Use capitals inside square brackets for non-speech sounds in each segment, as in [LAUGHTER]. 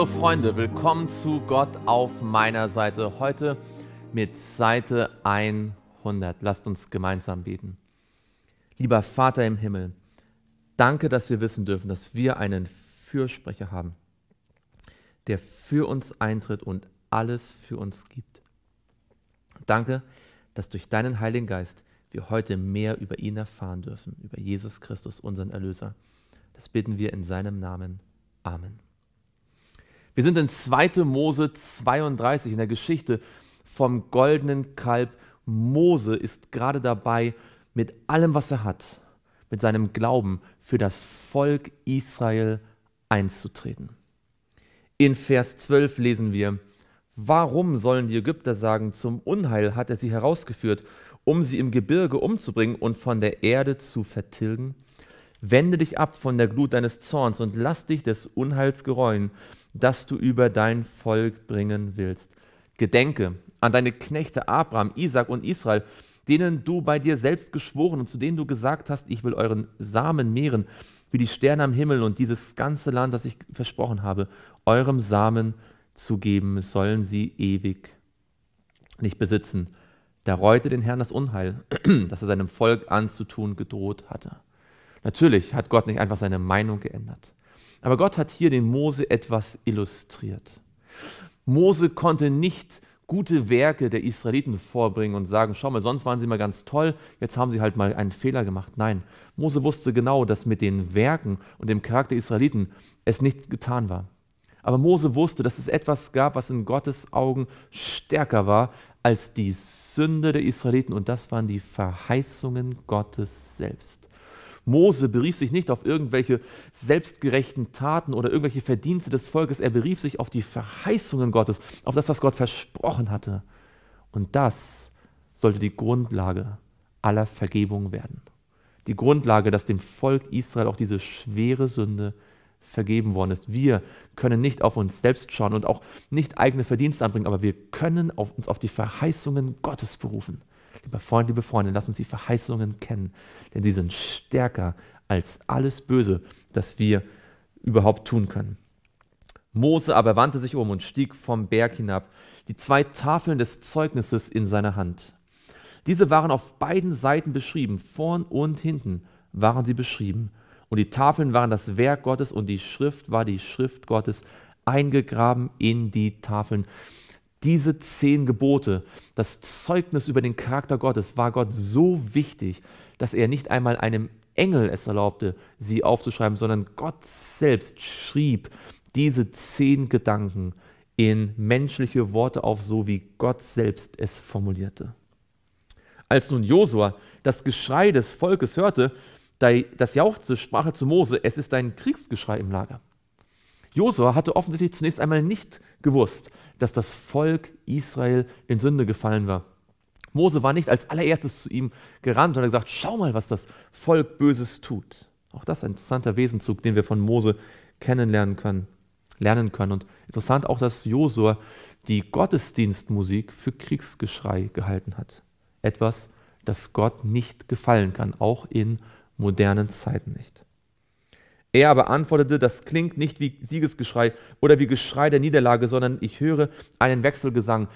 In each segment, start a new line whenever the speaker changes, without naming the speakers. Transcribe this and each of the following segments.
Hallo Freunde, willkommen zu Gott auf meiner Seite. Heute mit Seite 100. Lasst uns gemeinsam beten. Lieber Vater im Himmel, danke, dass wir wissen dürfen, dass wir einen Fürsprecher haben, der für uns eintritt und alles für uns gibt. Danke, dass durch deinen Heiligen Geist wir heute mehr über ihn erfahren dürfen, über Jesus Christus, unseren Erlöser. Das bitten wir in seinem Namen. Amen. Wir sind in 2. Mose 32 in der Geschichte vom goldenen Kalb. Mose ist gerade dabei, mit allem, was er hat, mit seinem Glauben für das Volk Israel einzutreten. In Vers 12 lesen wir, Warum sollen die Ägypter sagen, zum Unheil hat er sie herausgeführt, um sie im Gebirge umzubringen und von der Erde zu vertilgen? Wende dich ab von der Glut deines Zorns und lass dich des Unheils gereuen, das du über dein Volk bringen willst. Gedenke an deine Knechte Abraham, Isaac und Israel, denen du bei dir selbst geschworen und zu denen du gesagt hast, ich will euren Samen mehren, wie die Sterne am Himmel und dieses ganze Land, das ich versprochen habe, eurem Samen zu geben, sollen sie ewig nicht besitzen. Da reute den Herrn das Unheil, [CLEARS THROAT] das er seinem Volk anzutun gedroht hatte. Natürlich hat Gott nicht einfach seine Meinung geändert. Aber Gott hat hier den Mose etwas illustriert. Mose konnte nicht gute Werke der Israeliten vorbringen und sagen, schau mal, sonst waren sie mal ganz toll, jetzt haben sie halt mal einen Fehler gemacht. Nein, Mose wusste genau, dass mit den Werken und dem Charakter Israeliten es nicht getan war. Aber Mose wusste, dass es etwas gab, was in Gottes Augen stärker war als die Sünde der Israeliten und das waren die Verheißungen Gottes selbst. Mose berief sich nicht auf irgendwelche selbstgerechten Taten oder irgendwelche Verdienste des Volkes, er berief sich auf die Verheißungen Gottes, auf das, was Gott versprochen hatte. Und das sollte die Grundlage aller Vergebung werden. Die Grundlage, dass dem Volk Israel auch diese schwere Sünde vergeben worden ist. Wir können nicht auf uns selbst schauen und auch nicht eigene Verdienste anbringen, aber wir können auf uns auf die Verheißungen Gottes berufen. Lieber Freund, liebe Freundin, lass uns die Verheißungen kennen, denn sie sind stärker als alles Böse, das wir überhaupt tun können. Mose aber wandte sich um und stieg vom Berg hinab, die zwei Tafeln des Zeugnisses in seiner Hand. Diese waren auf beiden Seiten beschrieben, vorn und hinten waren sie beschrieben. Und die Tafeln waren das Werk Gottes und die Schrift war die Schrift Gottes eingegraben in die Tafeln. Diese zehn Gebote, das Zeugnis über den Charakter Gottes war Gott so wichtig, dass er nicht einmal einem Engel es erlaubte, sie aufzuschreiben, sondern Gott selbst schrieb diese zehn Gedanken in menschliche Worte auf, so wie Gott selbst es formulierte. Als nun Josua das Geschrei des Volkes hörte, das jauchzte, sprach er zu Mose, es ist ein Kriegsgeschrei im Lager. Josua hatte offensichtlich zunächst einmal nicht gewusst, dass das Volk Israel in Sünde gefallen war. Mose war nicht als allererstes zu ihm gerannt und hat gesagt, schau mal, was das Volk Böses tut. Auch das ist ein interessanter Wesenzug, den wir von Mose kennenlernen können. Lernen können. Und interessant auch, dass Josua die Gottesdienstmusik für Kriegsgeschrei gehalten hat. Etwas, das Gott nicht gefallen kann, auch in modernen Zeiten nicht. Er aber antwortete, das klingt nicht wie Siegesgeschrei oder wie Geschrei der Niederlage, sondern ich höre einen Wechselgesang.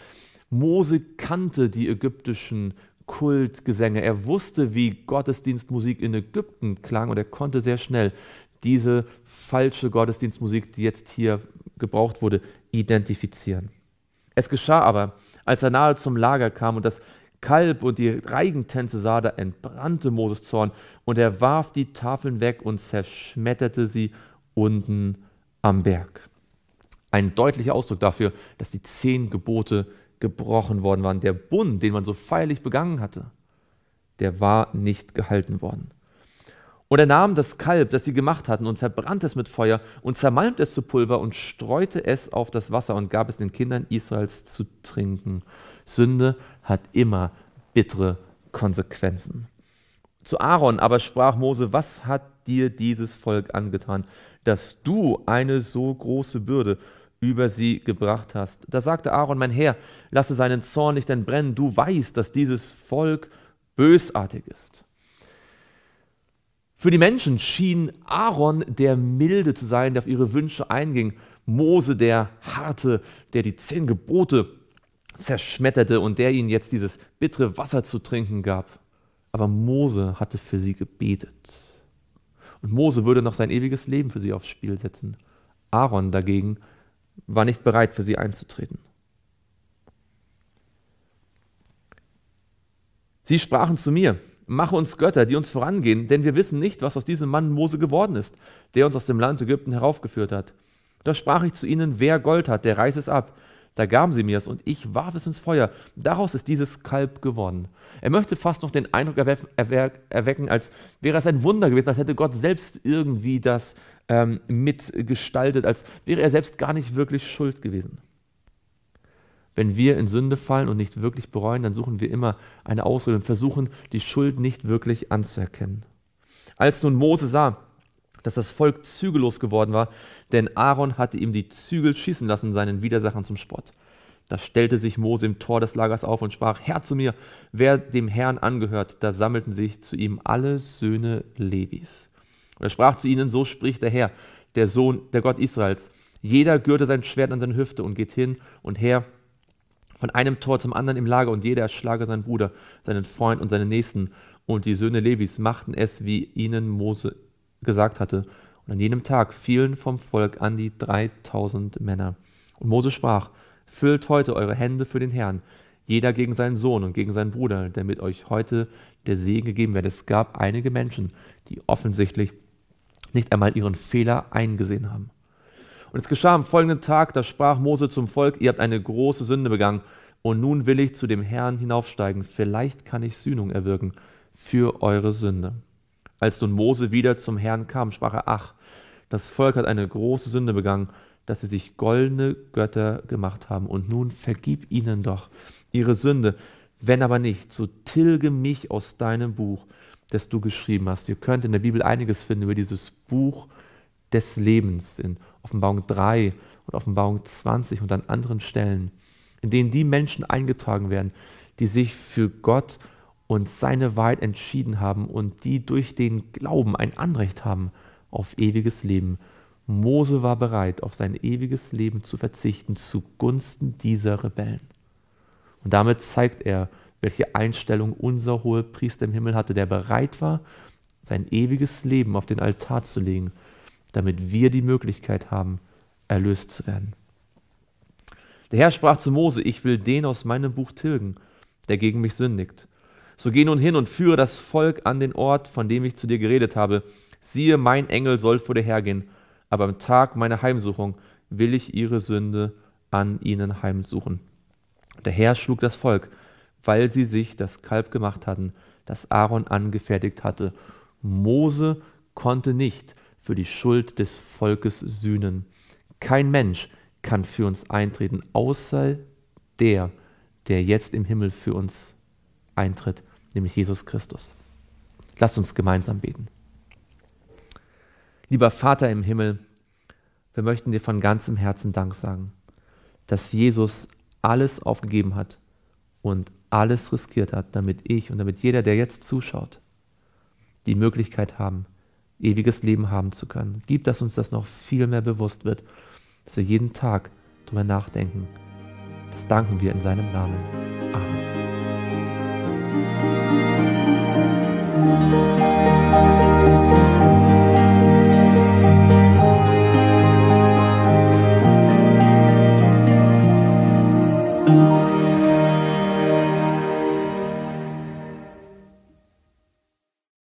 Mose kannte die ägyptischen Kultgesänge. Er wusste, wie Gottesdienstmusik in Ägypten klang und er konnte sehr schnell diese falsche Gottesdienstmusik, die jetzt hier gebraucht wurde, identifizieren. Es geschah aber, als er nahe zum Lager kam und das Kalb und die Reigentänze sah, da entbrannte Moses Zorn und er warf die Tafeln weg und zerschmetterte sie unten am Berg. Ein deutlicher Ausdruck dafür, dass die zehn Gebote gebrochen worden waren. Der Bund, den man so feierlich begangen hatte, der war nicht gehalten worden. Und er nahm das Kalb, das sie gemacht hatten, und verbrannte es mit Feuer und zermalmte es zu Pulver und streute es auf das Wasser und gab es den Kindern Israels zu trinken. Sünde hat immer bittere Konsequenzen. Zu Aaron aber sprach Mose, was hat dir dieses Volk angetan, dass du eine so große Bürde über sie gebracht hast. Da sagte Aaron, mein Herr, lasse seinen Zorn nicht entbrennen, du weißt, dass dieses Volk bösartig ist. Für die Menschen schien Aaron der Milde zu sein, der auf ihre Wünsche einging, Mose der Harte, der die zehn Gebote zerschmetterte und der ihnen jetzt dieses bittere Wasser zu trinken gab. Aber Mose hatte für sie gebetet. Und Mose würde noch sein ewiges Leben für sie aufs Spiel setzen. Aaron dagegen war nicht bereit, für sie einzutreten. Sie sprachen zu mir, mache uns Götter, die uns vorangehen, denn wir wissen nicht, was aus diesem Mann Mose geworden ist, der uns aus dem Land Ägypten heraufgeführt hat. Da sprach ich zu ihnen, wer Gold hat, der reiß es ab. Da gaben sie mir es und ich warf es ins Feuer. Daraus ist dieses Kalb geworden. Er möchte fast noch den Eindruck erwecken, als wäre es ein Wunder gewesen, als hätte Gott selbst irgendwie das ähm, mitgestaltet, als wäre er selbst gar nicht wirklich schuld gewesen. Wenn wir in Sünde fallen und nicht wirklich bereuen, dann suchen wir immer eine Ausrede und versuchen, die Schuld nicht wirklich anzuerkennen. Als nun Mose sah, dass das Volk zügellos geworden war, denn Aaron hatte ihm die Zügel schießen lassen, seinen Widersachern zum Spott. Da stellte sich Mose im Tor des Lagers auf und sprach, Herr zu mir, wer dem Herrn angehört, da sammelten sich zu ihm alle Söhne Levis. Und er sprach zu ihnen, so spricht der Herr, der Sohn, der Gott Israels. Jeder gürte sein Schwert an seine Hüfte und geht hin und her von einem Tor zum anderen im Lager und jeder erschlage seinen Bruder, seinen Freund und seinen Nächsten. Und die Söhne Levis machten es, wie ihnen Mose gesagt hatte. Und an jenem Tag fielen vom Volk an die 3000 Männer. Und Mose sprach, füllt heute eure Hände für den Herrn, jeder gegen seinen Sohn und gegen seinen Bruder, damit euch heute der Segen gegeben wird. Es gab einige Menschen, die offensichtlich nicht einmal ihren Fehler eingesehen haben. Und es geschah am folgenden Tag, da sprach Mose zum Volk, ihr habt eine große Sünde begangen, und nun will ich zu dem Herrn hinaufsteigen, vielleicht kann ich Sühnung erwirken für eure Sünde. Als nun Mose wieder zum Herrn kam, sprach er, ach, das Volk hat eine große Sünde begangen, dass sie sich goldene Götter gemacht haben. Und nun vergib ihnen doch ihre Sünde. Wenn aber nicht, so tilge mich aus deinem Buch, das du geschrieben hast. Ihr könnt in der Bibel einiges finden über dieses Buch des Lebens in Offenbarung 3 und Offenbarung 20 und an anderen Stellen, in denen die Menschen eingetragen werden, die sich für Gott und seine Wahrheit entschieden haben und die durch den Glauben ein Anrecht haben auf ewiges Leben. Mose war bereit, auf sein ewiges Leben zu verzichten zugunsten dieser Rebellen. Und damit zeigt er, welche Einstellung unser hoher Priester im Himmel hatte, der bereit war, sein ewiges Leben auf den Altar zu legen, damit wir die Möglichkeit haben, erlöst zu werden. Der Herr sprach zu Mose, ich will den aus meinem Buch tilgen, der gegen mich sündigt. So geh nun hin und führe das Volk an den Ort, von dem ich zu dir geredet habe. Siehe, mein Engel soll vor dir hergehen, aber am Tag meiner Heimsuchung will ich ihre Sünde an ihnen heimsuchen. Der Herr schlug das Volk, weil sie sich das Kalb gemacht hatten, das Aaron angefertigt hatte. Mose konnte nicht für die Schuld des Volkes sühnen. Kein Mensch kann für uns eintreten, außer der, der jetzt im Himmel für uns eintritt nämlich Jesus Christus. Lasst uns gemeinsam beten. Lieber Vater im Himmel, wir möchten dir von ganzem Herzen Dank sagen, dass Jesus alles aufgegeben hat und alles riskiert hat, damit ich und damit jeder, der jetzt zuschaut, die Möglichkeit haben, ewiges Leben haben zu können. Gib, dass uns das noch viel mehr bewusst wird, dass wir jeden Tag darüber nachdenken. Das danken wir in seinem Namen.